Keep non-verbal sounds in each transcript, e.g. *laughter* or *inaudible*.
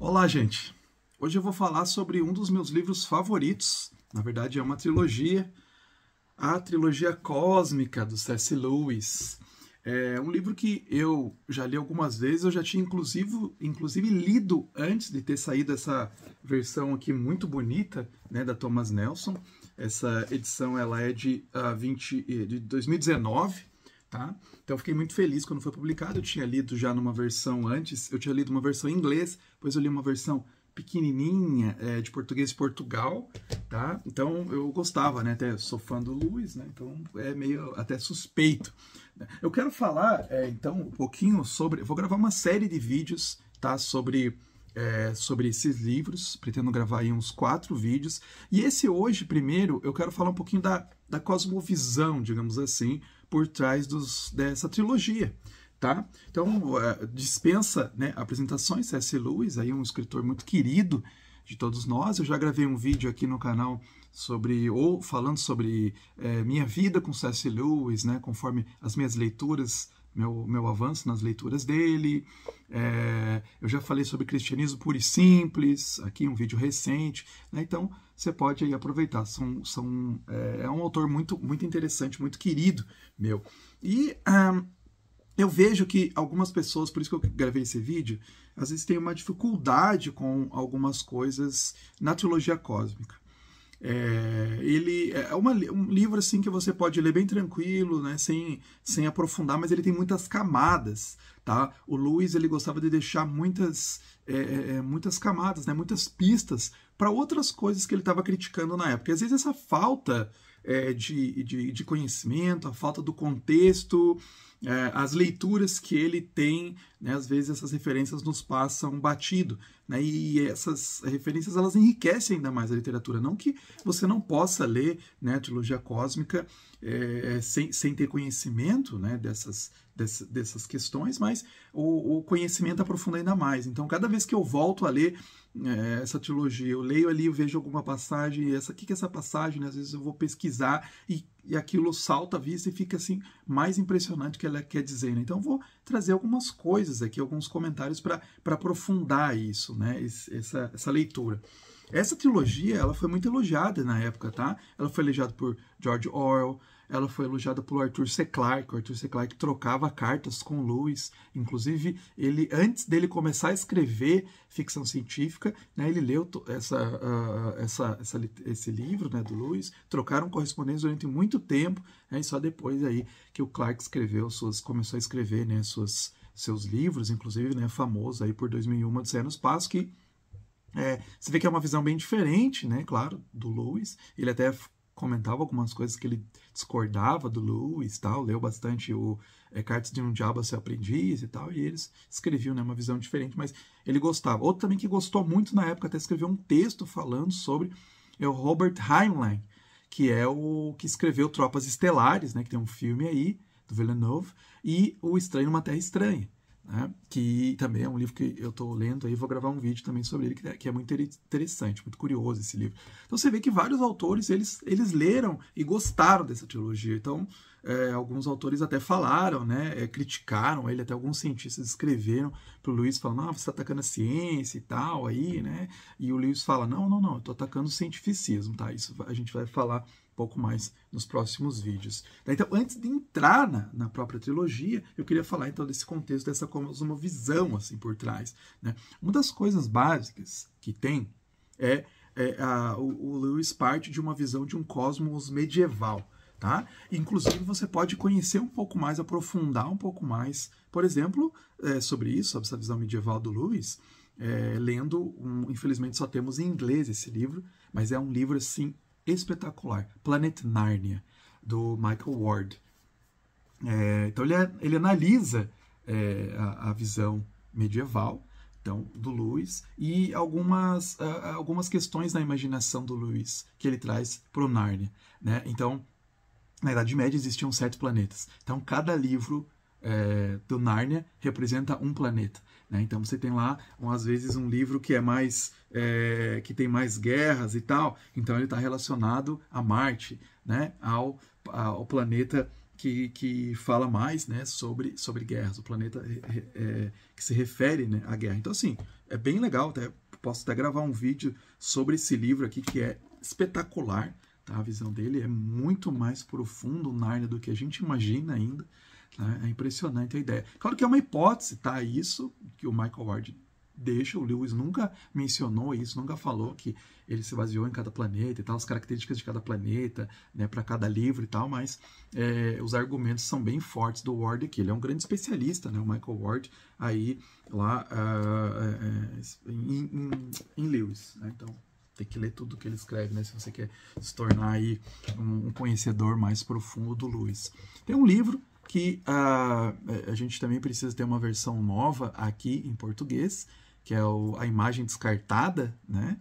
Olá, gente! Hoje eu vou falar sobre um dos meus livros favoritos. Na verdade, é uma trilogia, a trilogia cósmica do C.S. Lewis. É um livro que eu já li algumas vezes, eu já tinha inclusive, inclusive lido antes de ter saído essa versão aqui muito bonita né, da Thomas Nelson. Essa edição ela é de, uh, ah, 20, eh, de 2019 Tá? Então fiquei muito feliz quando foi publicado. Eu tinha lido já numa versão antes, eu tinha lido uma versão em inglês, depois eu li uma versão pequenininha é, de português de Portugal, tá? Então eu gostava, né? Até sou fã do Luiz, né? Então é meio até suspeito. Né? Eu quero falar, é, então, um pouquinho sobre. Eu vou gravar uma série de vídeos, tá? Sobre é, sobre esses livros. Pretendo gravar aí uns quatro vídeos. E esse hoje, primeiro, eu quero falar um pouquinho da, da cosmovisão, digamos assim, por trás dos, dessa trilogia. Tá? Então, uh, dispensa né, apresentações, C.S. Lewis, aí um escritor muito querido de todos nós. Eu já gravei um vídeo aqui no canal sobre ou falando sobre é, minha vida com C.S. Lewis, né, conforme as minhas leituras meu, meu avanço nas leituras dele. É, eu já falei sobre cristianismo puro e simples, aqui um vídeo recente. Né? Então, você pode aí aproveitar. São, são, é, é, um autor muito, muito interessante, muito querido meu. E um, eu vejo que algumas pessoas, por isso que eu gravei esse vídeo, às vezes têm uma dificuldade com algumas coisas na trilogia cósmica. É, ele é, é uma, um livro assim que você pode ler bem tranquilo, né, sem, sem aprofundar, mas ele tem muitas camadas, tá? O Lewis ele gostava de deixar muitas é, é, é muitas camadas, né, muitas pistas para outras coisas que ele estava criticando na época. E às vezes essa falta é, de, de, de, conhecimento, a falta do contexto, é, as leituras que ele tem, né, às vezes essas referências nos passam batido. Né, e essas referências elas enriquecem ainda mais a literatura. Não que você não possa ler né, a trilogia cósmica é, é sem, sem ter conhecimento né, dessas, dessas, dessas questões, mas o, o conhecimento aprofunda ainda mais. Então, cada vez que eu volto a ler é, essa trilogia. Eu leio ali, eu vejo alguma passagem, essa aqui que é essa passagem, né? às vezes eu vou pesquisar e, e aquilo salta à vista e fica assim mais impressionante que ela quer dizer. Né? Então vou trazer algumas coisas aqui, alguns comentários para aprofundar isso, né? Esse, essa, essa leitura. Essa trilogia ela foi muito elogiada na época, tá? Ela foi elogiada por George Orwell, ela foi elogiada pelo Arthur C. Clarke. O Arthur C. Clarke trocava cartas com Lewis. Inclusive, ele antes dele começar a escrever ficção científica, né, ele leu essa, uh, essa, essa, esse livro né, do Lewis, trocaram correspondência durante muito tempo, né, e só depois aí que o Clarke escreveu suas, começou a escrever né, suas, seus livros, inclusive né, famoso aí por 2001, Odisseia no Espaço, que é, você vê que é uma visão bem diferente, né, claro, do Lewis. Ele até comentava algumas coisas que ele discordava do Lewis, tal, leu bastante o é, Cartas de um Diabo a Seu Aprendiz e tal, e eles escreviam né, uma visão diferente, mas ele gostava. Outro também que gostou muito na época, até escreveu um texto falando sobre é o Robert Heinlein, que é o que escreveu Tropas Estelares, né, que tem um filme aí, do Villeneuve, e O Estranho numa Terra Estranha né? que também é um livro que eu estou lendo aí, vou gravar um vídeo também sobre ele, que é, que é, muito interessante, muito curioso esse livro. Então você vê que vários autores, eles, eles leram e gostaram dessa trilogia, então é, alguns autores até falaram, né, é, criticaram ele, até alguns cientistas escreveram para o Luiz, falando, ah, você está atacando a ciência e tal, aí, né, e o Luiz fala, não, não, não, eu estou atacando o cientificismo, tá, isso a gente vai falar pouco mais nos próximos vídeos. Tá, então, antes de entrar na, na própria trilogia, eu queria falar então desse contexto, dessa visão assim por trás. Né? Uma das coisas básicas que tem é, é a, o, o Lewis parte de uma visão de um cosmos medieval. Tá? Inclusive, você pode conhecer um pouco mais, aprofundar um pouco mais, por exemplo, é, sobre isso, sobre essa visão medieval do Lewis, é, lendo, um, infelizmente só temos em inglês esse livro, mas é um livro assim espetacular, Planet Narnia, do Michael Ward. É, então ele, é, ele analisa é, a, a, visão medieval então, do Lewis e algumas, uh, algumas questões na imaginação do Lewis que ele traz para o Narnia. Né? Então, na Idade Média existiam sete planetas. Então, cada livro é, do Narnia representa um planeta. Né? Então você tem lá, às vezes, um livro que é mais é, que tem mais guerras e tal, então ele está relacionado a Marte, né? ao, ao planeta que, que fala mais né? sobre, sobre guerras, o planeta é, que se refere né? à guerra. Então, assim, é bem legal, até, posso até gravar um vídeo sobre esse livro aqui que é espetacular. Tá? A visão dele é muito mais profundo, área do que a gente imagina ainda. Né? É impressionante a ideia. Claro que é uma hipótese, tá? Isso que o Michael Ward deixa, o Lewis nunca mencionou isso, nunca falou que ele se baseou em cada planeta e tal, as características de cada planeta, né, para cada livro e tal, mas é, os argumentos são bem fortes do Ward aqui. Ele é um grande especialista, né, o Michael Ward, aí lá uh, em, em, em, Lewis, né, então tem que ler tudo que ele escreve, né? Se você quer se tornar aí um, um conhecedor mais profundo do Lewis. Tem um livro que uh, a gente também precisa ter uma versão nova aqui em português, que é o, a imagem descartada, né?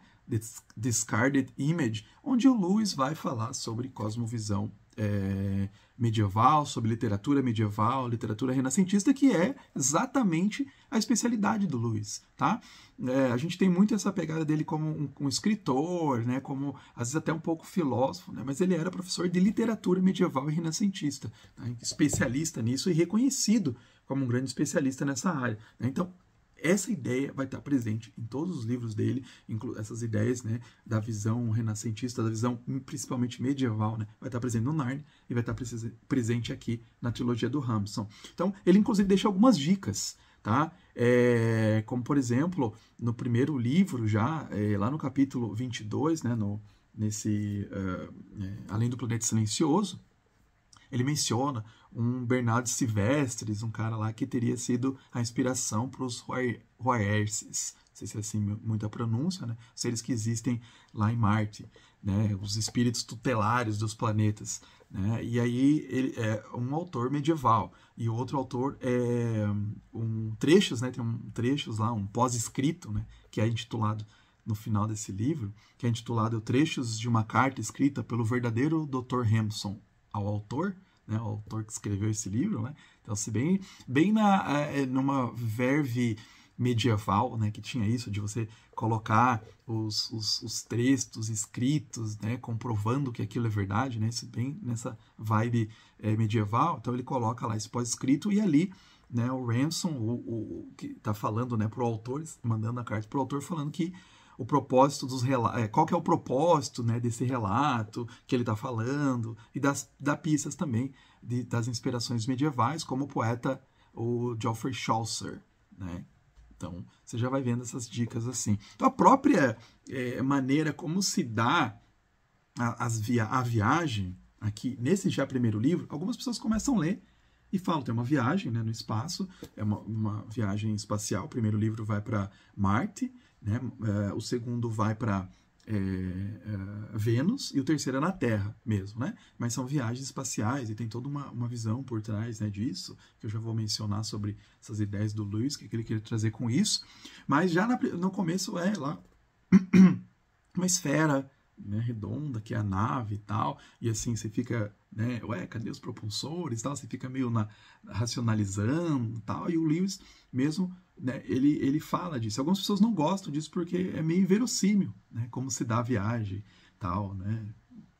Discarded Image, onde o Lewis vai falar sobre cosmovisão é, medieval, sobre literatura medieval, literatura renascentista, que é exatamente a especialidade do Luiz, tá? É, a gente tem muito essa pegada dele como um, um, escritor, né? Como às vezes até um pouco filósofo, né? Mas ele era professor de literatura medieval e renascentista, né? especialista nisso e reconhecido como um grande especialista nessa área. Né? Então essa ideia vai estar presente em todos os livros dele, incluindo essas ideias né, da visão renascentista, da visão principalmente medieval, né, vai estar presente no Narn e vai estar presente aqui na trilogia do Ramson. Então, ele inclusive deixa algumas dicas tá? É, como, por exemplo, no primeiro livro já, é, lá no capítulo 22, né, no, nesse, uh, é, Além do Planeta Silencioso, ele menciona um Bernardo Silvestres, um cara lá que teria sido a inspiração para os Huaerces, não sei se é assim muita pronúncia, né? Seres que existem lá em Marte, né? Os espíritos tutelares dos planetas, né? E aí ele é um autor medieval e outro autor é um trechos, né? Tem um trechos lá, um pós-escrito, né? Que é intitulado no final desse livro, que é intitulado Trechos de uma Carta Escrita pelo Verdadeiro Dr. Hamson, ao autor, né, o autor que escreveu esse livro, né? Então, se bem, bem na, eh, eh, numa verve medieval, né, que tinha isso de você colocar os, os, os, textos escritos, né, comprovando que aquilo é verdade, né, se bem nessa vibe é, medieval, então ele coloca lá esse pós-escrito e ali, né, o Ransom, o, o que está falando, né, pro autor, mandando a carta pro autor falando que o propósito dos relatos, é, qual que é o propósito né, desse relato que ele está falando, e das, dá pistas também de, das inspirações medievais, como o poeta o Geoffrey Chaucer. Né? Então, você já vai vendo essas dicas assim. Então, a própria é, maneira como se dá a, as via, a viagem, aqui nesse já primeiro livro, algumas pessoas começam a ler e falam, tem uma viagem né, no espaço, é uma, uma viagem espacial, o primeiro livro vai para Marte, né? Uh, o segundo vai para é, é, Vênus e o terceiro é na Terra mesmo, né? Mas são viagens espaciais e tem toda uma, uma visão por trás né, disso, que eu já vou mencionar sobre essas ideias do Luiz, que ele queria trazer com isso. Mas já na, no começo é lá *clears throat* uma esfera né, redonda, que é a nave e tal, e assim você fica né? Ué, cadê os propulsores tal? Você fica meio na, racionalizando tal. E o Lewis mesmo, né, ele, ele fala disso. Algumas pessoas não gostam disso porque é meio inverossímil, né? Como se dá a viagem tal, né?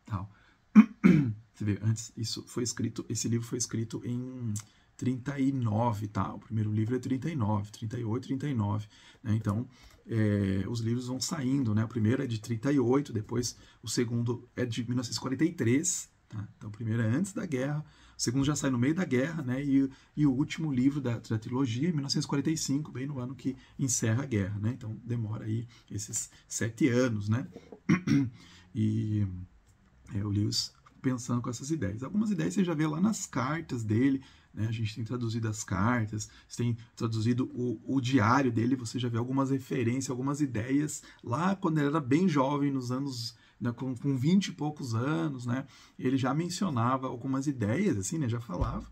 Tal. *clears throat* Você vê, antes isso foi escrito, esse livro foi escrito em 39, tá? O primeiro livro é 39, 38, 39, né? Então, é, os livros vão saindo, né? O primeiro é de 38, depois o segundo é de 1943, Tá? Então, o primeiro é antes da guerra, o segundo já sai no meio da guerra, né? e, e o último livro da, da trilogia, em 1945, bem no ano que encerra a guerra. Né? Então, demora aí esses sete anos. Né? *clears throat* E é, o Lewis pensando com essas ideias. Algumas ideias você já vê lá nas cartas dele, né? a gente tem traduzido as cartas, você tem traduzido o, o diário dele, você já vê algumas referências, algumas ideias lá quando ele era bem jovem, nos anos né, com, com 20 e poucos anos, né? Ele já mencionava algumas ideias, assim, né? Já falava,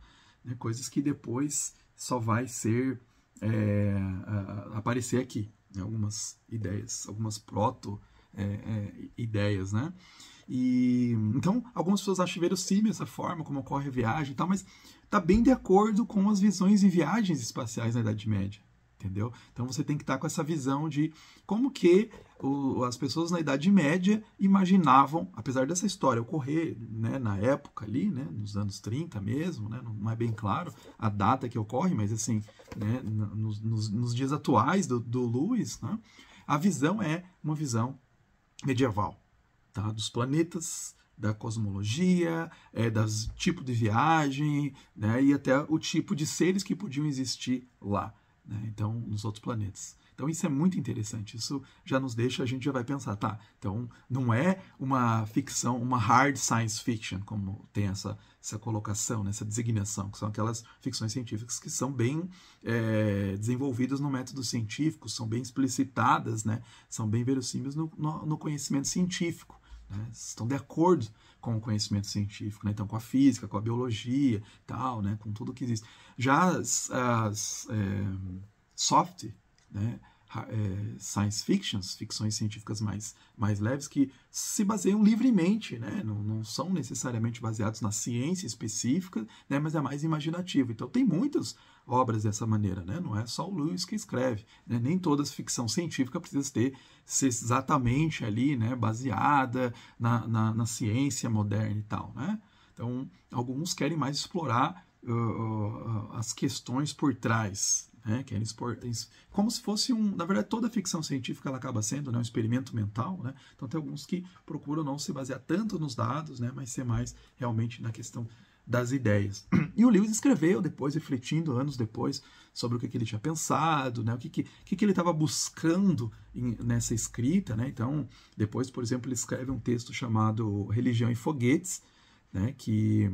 né? Coisas que depois só vai ser é, a, aparecer aqui, né? Algumas ideias, algumas proto é, é, ideias, né? E então algumas pessoas acham verossímil essa forma como ocorre a viagem, e tal, mas está bem de acordo com as visões e viagens espaciais na Idade Média entendeu? Então você tem que estar tá com essa visão de como que o, as pessoas na Idade Média imaginavam, apesar dessa história ocorrer né, na época ali, né, nos anos 30 mesmo, né, não é bem claro a data que ocorre, mas assim, né, nos, nos, nos dias atuais do, do Lewis, né, a visão é uma visão medieval, tá? dos planetas, da cosmologia, é, das tipo de viagem né, e até o tipo de seres que podiam existir lá né? então nos outros planetas. Então isso é muito interessante, isso já nos deixa, a gente já vai pensar, tá, então não é uma ficção, uma hard science fiction, como tem essa, essa colocação, né? essa designação, que são aquelas ficções científicas que são bem é, desenvolvidas no método científico, são bem explicitadas, né? são bem verossímeis no, no, no conhecimento científico, né? estão de acordo com o conhecimento científico, né? então com a física, com a biologia, tal, né? com tudo que existe. Já as, as é, soft, né? É, science fictions, ficções científicas mais, mais leves, que se baseiam livremente, né? não, não são necessariamente baseados na ciência específica, né? mas é mais imaginativo. Então tem muitas obras dessa maneira, né? não é só o Lewis que escreve. Né? Nem toda ficção científica precisa ter, ser exatamente ali né? baseada na, na, na ciência moderna e tal. Né? Então alguns querem mais explorar uh, uh, uh as questões por trás né, que é como se fosse um, na verdade toda ficção científica ela acaba sendo né, um experimento mental, né? então tem alguns que procuram não se basear tanto nos dados, né, mas ser mais realmente na questão das ideias. *clears throat* E o Lewis escreveu depois, refletindo anos depois, sobre o que, que ele tinha pensado, né, o que, que, que, que ele estava buscando em, nessa escrita. Né? Então, depois, por exemplo, ele escreve um texto chamado Religião e Foguetes, né, que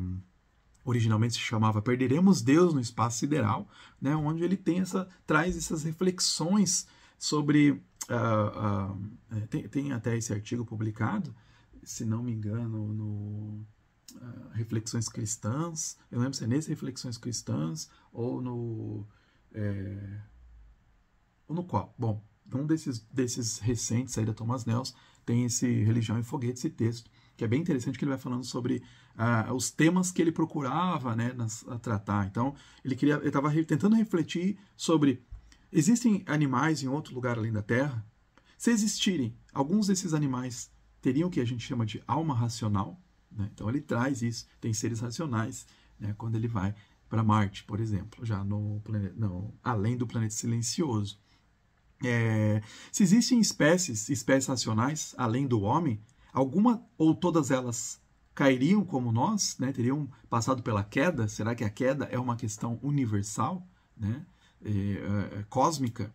originalmente se chamava Perderemos Deus no Espaço Sideral, né, onde ele tem essa, traz essas reflexões sobre. Uh, uh, tem, tem, até esse artigo publicado, se não me engano, no uh, Reflexões Cristãs, eu lembro se é nesse Reflexões Cristãs ou no. É, ou no qual? Bom, um desses, desses recentes aí da Thomas Nelson tem esse Religião e Foguete, esse texto, que é bem interessante, que ele vai falando sobre ah, os temas que ele procurava né, nas, tratar. Então, ele estava ele tentando refletir sobre existem animais em outro lugar além da Terra? Se existirem, alguns desses animais teriam o que a gente chama de alma racional? Né? Então, ele traz isso, tem seres racionais, né, quando ele vai para Marte, por exemplo, já no planeta, não, além do planeta silencioso. É, se existem espécies, espécies racionais, além do homem, Alguma ou todas elas cairiam como nós, né? teriam passado pela queda? Será que a queda é uma questão universal, né? É, é, é, cósmica?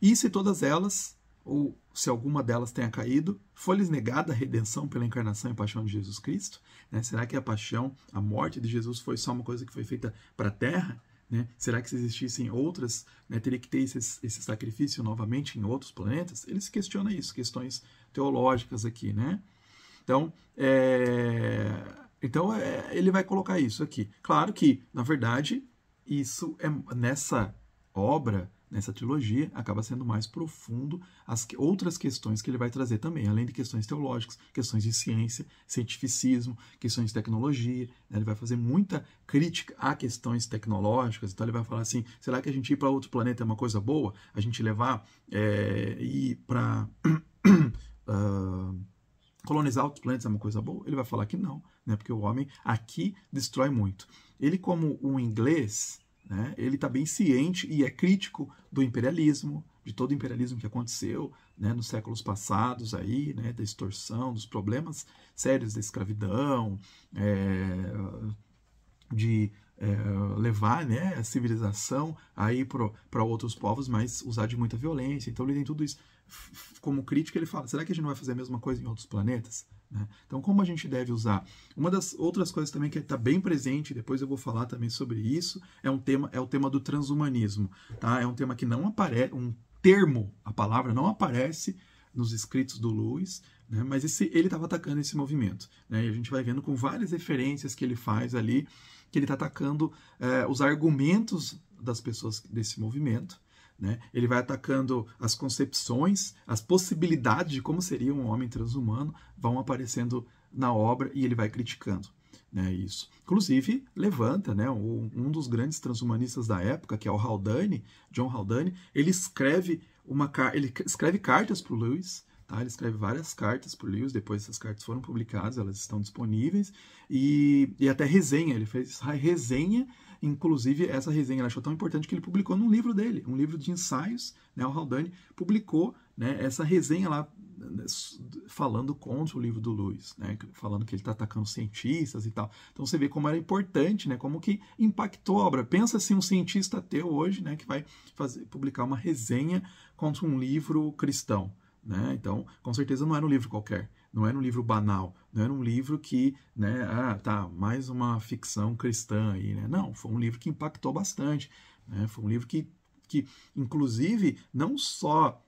E se todas elas, ou se alguma delas tenha caído, foi-lhes negada a redenção pela encarnação e paixão de Jesus Cristo? Né? Será que a paixão, a morte de Jesus foi só uma coisa que foi feita para a terra? Né? Será que se existissem outras, né, teria que ter esse, esse, sacrifício novamente em outros planetas? Ele se questiona isso, questões teológicas aqui, né? Então, é... então é... ele vai colocar isso aqui. Claro que, na verdade, isso é nessa obra, nessa trilogia, acaba sendo mais profundo as outras questões que ele vai trazer também, além de questões teológicas, questões de ciência, cientificismo, questões de tecnologia. Né? Ele vai fazer muita crítica a questões tecnológicas. Então ele vai falar assim: será que a gente ir para outro planeta é uma coisa boa? A gente levar é, ir para uh, *clears throat* ah, colonizar outros planetas é uma coisa boa? Ele vai falar que não, né? porque o homem aqui destrói muito. Ele, como um inglês, né? ele está bem ciente e é crítico do imperialismo, de todo o imperialismo que aconteceu né? nos séculos passados, aí, né? da extorsão, dos problemas sérios da escravidão, é... de é, levar né, a civilização aí para outros povos, mas usar de muita violência. Então ele tem tudo isso como crítica, ele fala: será que a gente não vai fazer a mesma coisa em outros planetas? Né? Então, como a gente deve usar? Uma das outras coisas também que está bem presente, depois eu vou falar também sobre isso, é um tema é o tema do transhumanismo, tá? É um tema que não aparece, um termo, a palavra não aparece nos escritos do Lewis, né? mas esse, ele estava atacando esse movimento. Né? E a gente vai vendo com várias referências que ele faz ali, que ele está atacando eh, os argumentos das pessoas desse movimento, né? Ele vai atacando as concepções, as possibilidades de como seria um homem transhumano vão aparecendo na obra e ele vai criticando né, isso. Inclusive, levanta né, um, dos grandes transhumanistas da época, que é o Haldane, John Haldane, ele escreve, uma, ele escreve cartas para o Lewis, Tá, ele escreve várias cartas para o Lewis, depois essas cartas foram publicadas, elas estão disponíveis, e, e até resenha, ele fez resenha Inclusive, essa resenha ele achou tão importante que ele publicou num livro dele, um livro de ensaios. Né? O Haldane publicou né, essa resenha lá né, falando contra o livro do Lewis, né, falando que ele está atacando cientistas e tal. Então você vê como era importante, né, como que impactou a obra. Pensa se assim, um cientista ateu hoje, né, que vai fazer, publicar uma resenha contra um livro cristão, né? Então, com certeza não era um livro qualquer, não era um livro banal, não era um livro que, né, ah, tá, mais uma ficção cristã aí, né? Não, foi um livro que impactou bastante, né? Foi um livro que, que inclusive, não só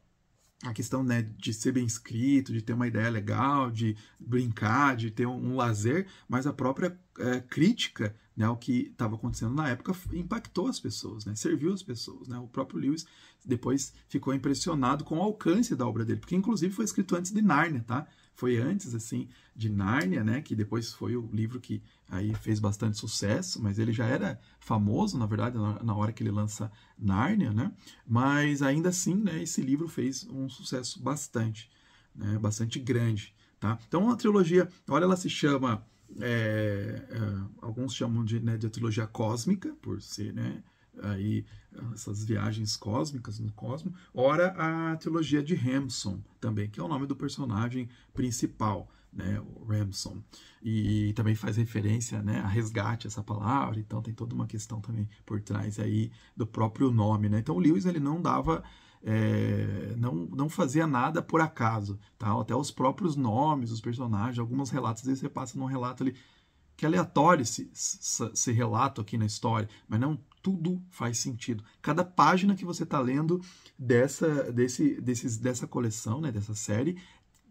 a questão né, de ser bem escrito, de ter uma ideia legal, de brincar, de ter um, um lazer, mas a própria é, crítica né, ao que estava acontecendo na época impactou as pessoas, né, serviu as pessoas. Né? O próprio Lewis depois ficou impressionado com o alcance da obra dele, porque inclusive foi escrito antes de Narnia, tá? foi antes assim de Nárnia, né, que depois foi o livro que aí fez bastante sucesso, mas ele já era famoso, na verdade, na hora que ele lança Nárnia, né? Mas ainda assim, né, esse livro fez um sucesso bastante, né, bastante grande, tá? Então a trilogia, olha, ela se chama é, é, alguns chamam de, né, de trilogia cósmica, por ser, né, aí essas viagens cósmicas no cosmo, ora a trilogia de Ramson também, que é o nome do personagem principal, né, o Ramson. E, e também faz referência, né, a resgate essa palavra, então tem toda uma questão também por trás aí do próprio nome, né? Então o Lewis ele não dava é, não, não fazia nada por acaso, tá? Até os próprios nomes, os personagens, alguns relatos, às vezes você passa num relato ali, que aleatório esse, esse relato aqui na história, mas não tudo faz sentido. Cada página que você está lendo dessa, desse, desses, dessa coleção, né, dessa série,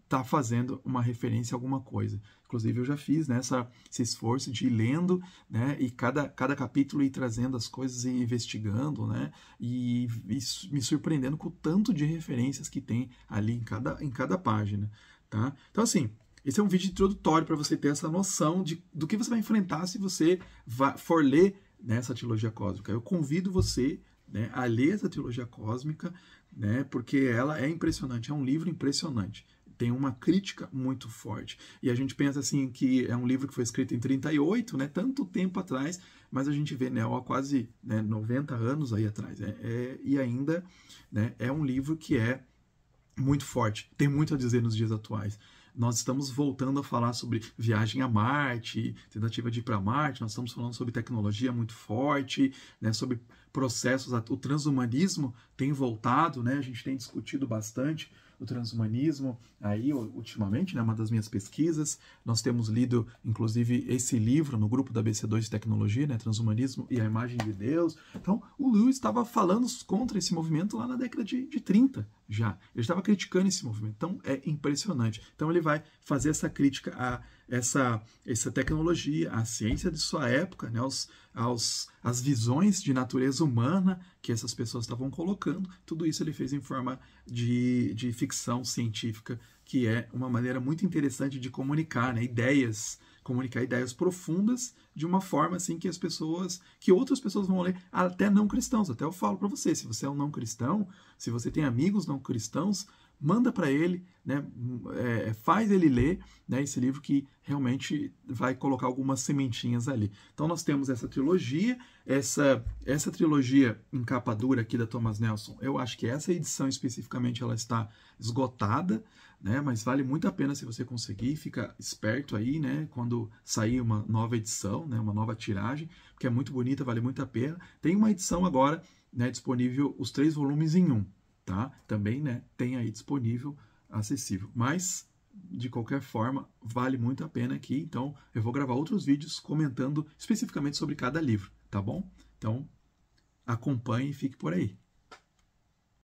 está fazendo uma referência a alguma coisa. Inclusive, eu já fiz né, essa, esse esforço de ir lendo né, e cada, cada capítulo ir trazendo as coisas e investigando né, e, e me surpreendendo com o tanto de referências que tem ali em cada, em cada página. Tá? Então, assim, esse é um vídeo introdutório para você ter essa noção de, do que você vai enfrentar se você for ler nessa trilogia cósmica. Eu convido você né, a ler essa trilogia cósmica, né, porque ela é impressionante, é um livro impressionante. Tem uma crítica muito forte. E a gente pensa assim que é um livro que foi escrito em 38, né, tanto tempo atrás, mas a gente vê Neo né, há quase né, 90 anos aí atrás. É, é, e ainda né, é um livro que é muito forte, tem muito a dizer nos dias atuais nós estamos voltando a falar sobre viagem a Marte, tentativa de ir para Marte, nós estamos falando sobre tecnologia muito forte, né, sobre processos, o transhumanismo tem voltado, né, a gente tem discutido bastante o transhumanismo aí ultimamente, né, uma das minhas pesquisas, nós temos lido inclusive esse livro no grupo da BC2 Tecnologia, né, Transhumanismo e a Imagem de Deus, então o Liu estava falando contra esse movimento lá na década de, de 30, já. Ele estava criticando esse movimento. Então é impressionante. Então ele vai fazer essa crítica a essa, essa tecnologia, à ciência de sua época, né, aos, aos, às visões de natureza humana que essas pessoas estavam colocando. Tudo isso ele fez em forma de, de ficção científica, que é uma maneira muito interessante de comunicar né, ideias comunicar ideias profundas de uma forma assim que as pessoas, que outras pessoas vão ler, até não cristãos. Até eu falo para você, se você é um não cristão, se você tem amigos não cristãos, manda para ele, né, é, é, faz ele ler né, esse livro que realmente vai colocar algumas sementinhas ali. Então nós temos essa trilogia, essa essa trilogia em capa dura aqui da Thomas Nelson. Eu acho que essa edição especificamente ela está esgotada né? Mas vale muito a pena se você conseguir, fica esperto aí, né? Quando sair uma nova edição, né? Uma nova tiragem, que é muito bonita, vale muito a pena. Tem uma edição agora, né? Disponível os três volumes em um, tá? Também, né? Tem aí disponível, acessível. Mas de qualquer forma, vale muito a pena aqui. Então, eu vou gravar outros vídeos comentando especificamente sobre cada livro, tá bom? Então, acompanhe e fique por aí.